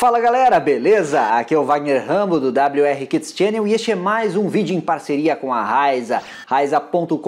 Fala galera, beleza? Aqui é o Wagner Rambo do WR Kids Channel e este é mais um vídeo em parceria com a Raiza, raiza.com.br,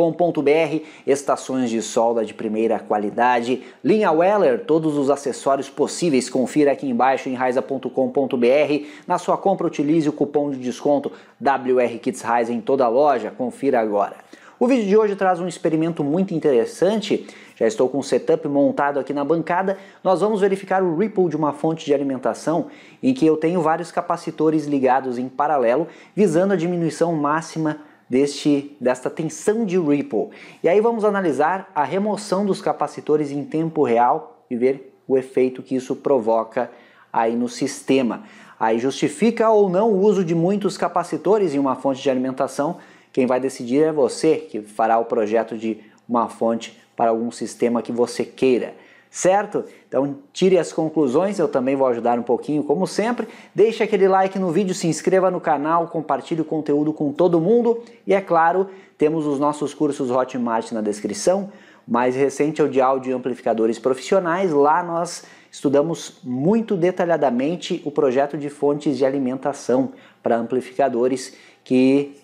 estações de solda de primeira qualidade, linha Weller, todos os acessórios possíveis, confira aqui embaixo em raiza.com.br. Na sua compra utilize o cupom de desconto WR Kids Raiza em toda a loja, confira agora. O vídeo de hoje traz um experimento muito interessante. Já estou com o setup montado aqui na bancada. Nós vamos verificar o ripple de uma fonte de alimentação em que eu tenho vários capacitores ligados em paralelo, visando a diminuição máxima deste, desta tensão de ripple. E aí vamos analisar a remoção dos capacitores em tempo real e ver o efeito que isso provoca aí no sistema. Aí justifica ou não o uso de muitos capacitores em uma fonte de alimentação quem vai decidir é você que fará o projeto de uma fonte para algum sistema que você queira. Certo? Então tire as conclusões, eu também vou ajudar um pouquinho, como sempre. Deixe aquele like no vídeo, se inscreva no canal, compartilhe o conteúdo com todo mundo e é claro, temos os nossos cursos Hotmart na descrição. mais recente é o de áudio e amplificadores profissionais. Lá nós estudamos muito detalhadamente o projeto de fontes de alimentação para amplificadores que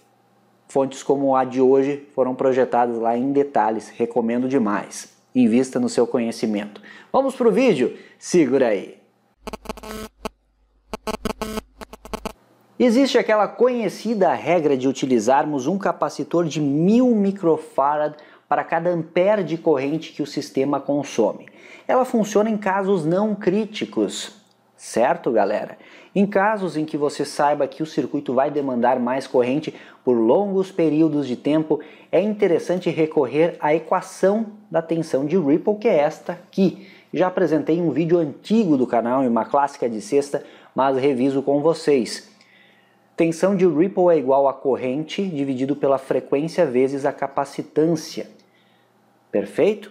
Fontes como a de hoje foram projetadas lá em detalhes, recomendo demais. Invista no seu conhecimento. Vamos para o vídeo? Segura aí! Existe aquela conhecida regra de utilizarmos um capacitor de 1000 microfarad para cada ampere de corrente que o sistema consome. Ela funciona em casos não críticos, Certo, galera? Em casos em que você saiba que o circuito vai demandar mais corrente por longos períodos de tempo, é interessante recorrer à equação da tensão de Ripple, que é esta aqui. Já apresentei um vídeo antigo do canal em uma clássica de sexta, mas reviso com vocês. Tensão de Ripple é igual a corrente dividido pela frequência vezes a capacitância. Perfeito?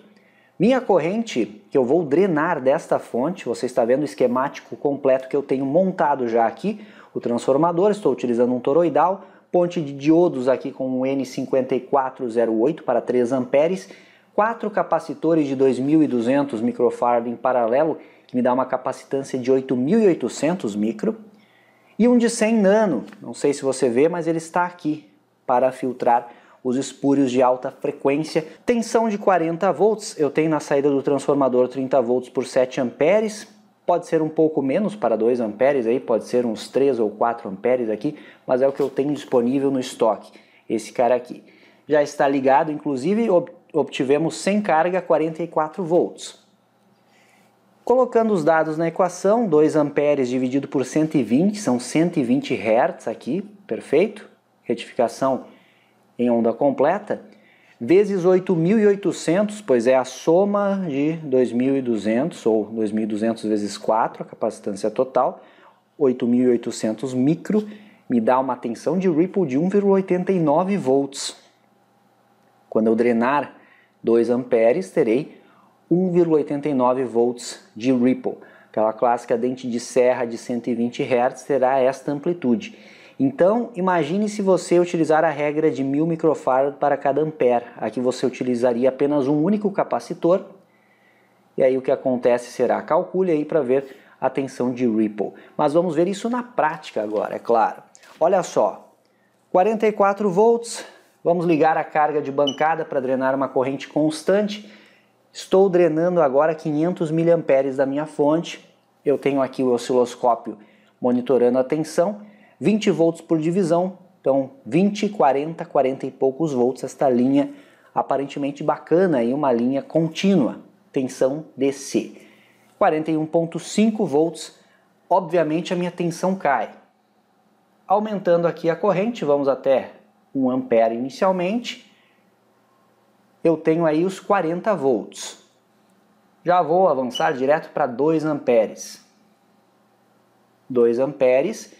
Minha corrente que eu vou drenar desta fonte, você está vendo o esquemático completo que eu tenho montado já aqui, o transformador, estou utilizando um toroidal, ponte de diodos aqui com um N5408 para 3 amperes, quatro capacitores de 2.200 microfarad em paralelo, que me dá uma capacitância de 8.800 micro, e um de 100 nano, não sei se você vê, mas ele está aqui para filtrar os espúrios de alta frequência. Tensão de 40 volts, eu tenho na saída do transformador 30 volts por 7 amperes, pode ser um pouco menos para 2 amperes aí, pode ser uns 3 ou 4 amperes aqui, mas é o que eu tenho disponível no estoque, esse cara aqui. Já está ligado, inclusive obtivemos sem carga 44 volts. Colocando os dados na equação, 2 amperes dividido por 120, são 120 Hz aqui, perfeito? Retificação em onda completa, vezes 8.800, pois é a soma de 2.200 ou 2.200 vezes 4, a capacitância total, 8.800 micro, me dá uma tensão de ripple de 1,89 volts. Quando eu drenar 2 amperes, terei 1,89 volts de ripple. Aquela clássica dente de serra de 120 Hz terá esta amplitude. Então, imagine se você utilizar a regra de 1000 microfarad para cada ampere. Aqui você utilizaria apenas um único capacitor. E aí o que acontece será, calcule aí para ver a tensão de Ripple. Mas vamos ver isso na prática agora, é claro. Olha só, 44 volts, vamos ligar a carga de bancada para drenar uma corrente constante. Estou drenando agora 500 mA da minha fonte. Eu tenho aqui o osciloscópio monitorando a tensão 20 volts por divisão, então 20, 40, 40 e poucos volts, esta linha aparentemente bacana e uma linha contínua, tensão DC. 41.5 volts, obviamente a minha tensão cai. Aumentando aqui a corrente, vamos até 1 ampere inicialmente, eu tenho aí os 40 volts. Já vou avançar direto para 2 amperes. 2 amperes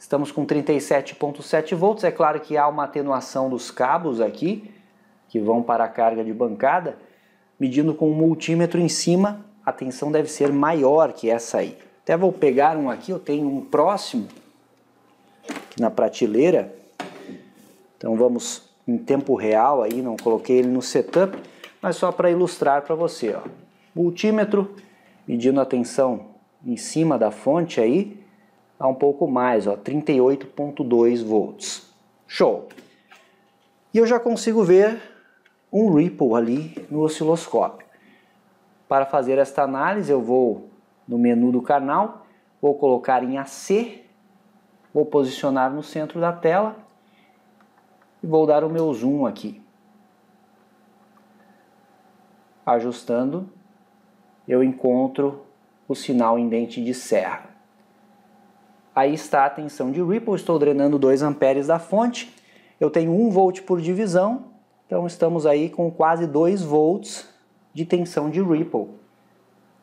Estamos com 37,7 volts. É claro que há uma atenuação dos cabos aqui, que vão para a carga de bancada. Medindo com um multímetro em cima, a tensão deve ser maior que essa aí. Até vou pegar um aqui, eu tenho um próximo na prateleira. Então vamos em tempo real aí, não coloquei ele no setup, mas só para ilustrar para você. Ó. Multímetro, medindo a tensão em cima da fonte aí, a tá um pouco mais, 38.2 volts. Show! E eu já consigo ver um ripple ali no osciloscópio. Para fazer esta análise, eu vou no menu do canal, vou colocar em AC, vou posicionar no centro da tela e vou dar o meu zoom aqui. Ajustando, eu encontro o sinal em dente de serra. Aí está a tensão de Ripple, estou drenando 2 amperes da fonte. Eu tenho 1 volt por divisão, então estamos aí com quase 2 volts de tensão de Ripple.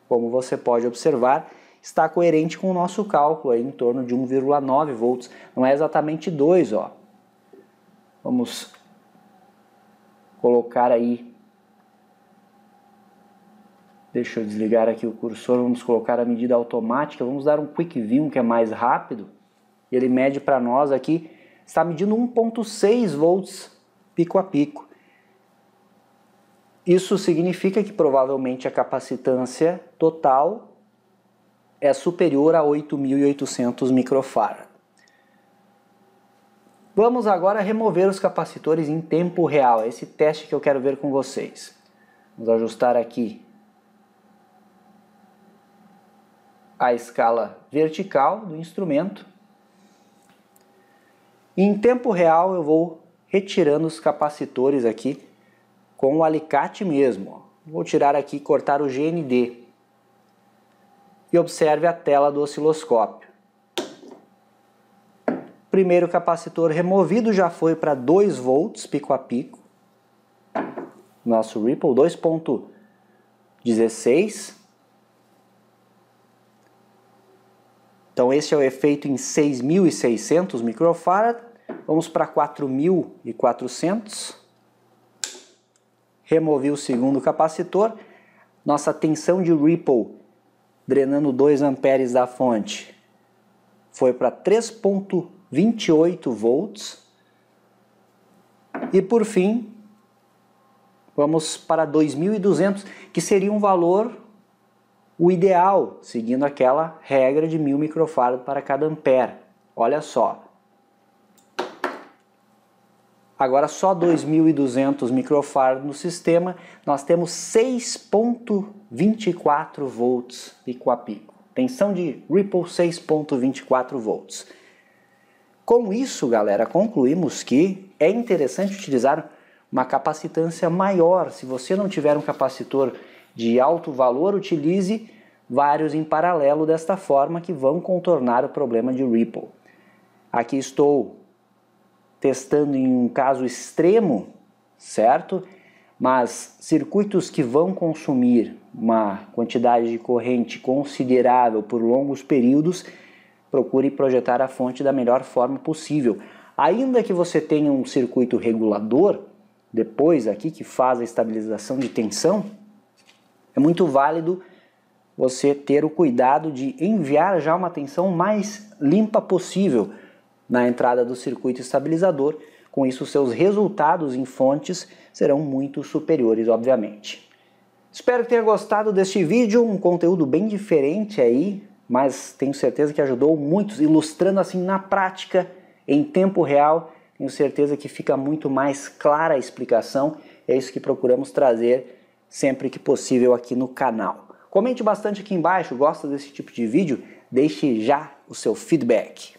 Como você pode observar, está coerente com o nosso cálculo aí, em torno de 1,9 volts. Não é exatamente 2, ó. Vamos colocar aí Deixa eu desligar aqui o cursor, vamos colocar a medida automática, vamos dar um quick view que é mais rápido. Ele mede para nós aqui, está medindo 1.6 volts pico a pico. Isso significa que provavelmente a capacitância total é superior a 8.800 microfarad. Vamos agora remover os capacitores em tempo real, esse teste que eu quero ver com vocês. Vamos ajustar aqui a escala vertical do instrumento. em tempo real eu vou retirando os capacitores aqui com o alicate mesmo. Vou tirar aqui e cortar o GND. E observe a tela do osciloscópio. Primeiro capacitor removido já foi para 2 volts pico a pico. Nosso Ripple 2.16 Então esse é o efeito em 6.600 microfarad. Vamos para 4.400. Removi o segundo capacitor. Nossa tensão de ripple, drenando 2 amperes da fonte, foi para 3.28 volts. E por fim, vamos para 2.200, que seria um valor o ideal, seguindo aquela regra de mil microfarad para cada ampere. Olha só. Agora só 2.200 microfarad no sistema, nós temos 6.24 volts de pico. Tensão de Ripple 6.24 volts. Com isso, galera, concluímos que é interessante utilizar uma capacitância maior. Se você não tiver um capacitor de alto valor, utilize vários em paralelo desta forma que vão contornar o problema de Ripple. Aqui estou testando em um caso extremo, certo? Mas circuitos que vão consumir uma quantidade de corrente considerável por longos períodos, procure projetar a fonte da melhor forma possível. Ainda que você tenha um circuito regulador, depois aqui que faz a estabilização de tensão, é muito válido você ter o cuidado de enviar já uma tensão mais limpa possível na entrada do circuito estabilizador. Com isso, seus resultados em fontes serão muito superiores, obviamente. Espero que tenha gostado deste vídeo, um conteúdo bem diferente aí, mas tenho certeza que ajudou muitos, ilustrando assim na prática, em tempo real. Tenho certeza que fica muito mais clara a explicação. É isso que procuramos trazer sempre que possível aqui no canal. Comente bastante aqui embaixo, gosta desse tipo de vídeo? Deixe já o seu feedback.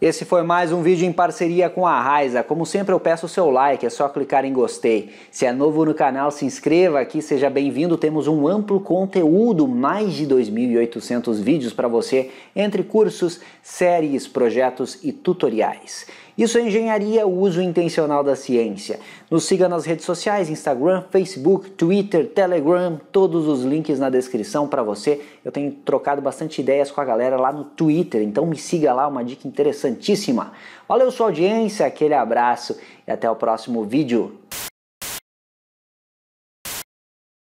Esse foi mais um vídeo em parceria com a Raiza. Como sempre eu peço o seu like, é só clicar em gostei. Se é novo no canal, se inscreva aqui, seja bem-vindo. Temos um amplo conteúdo, mais de 2.800 vídeos para você, entre cursos, séries, projetos e tutoriais. Isso é engenharia, o uso intencional da ciência. Nos siga nas redes sociais, Instagram, Facebook, Twitter, Telegram, todos os links na descrição para você. Eu tenho trocado bastante ideias com a galera lá no Twitter, então me siga lá, uma dica interessantíssima. Valeu sua audiência, aquele abraço e até o próximo vídeo.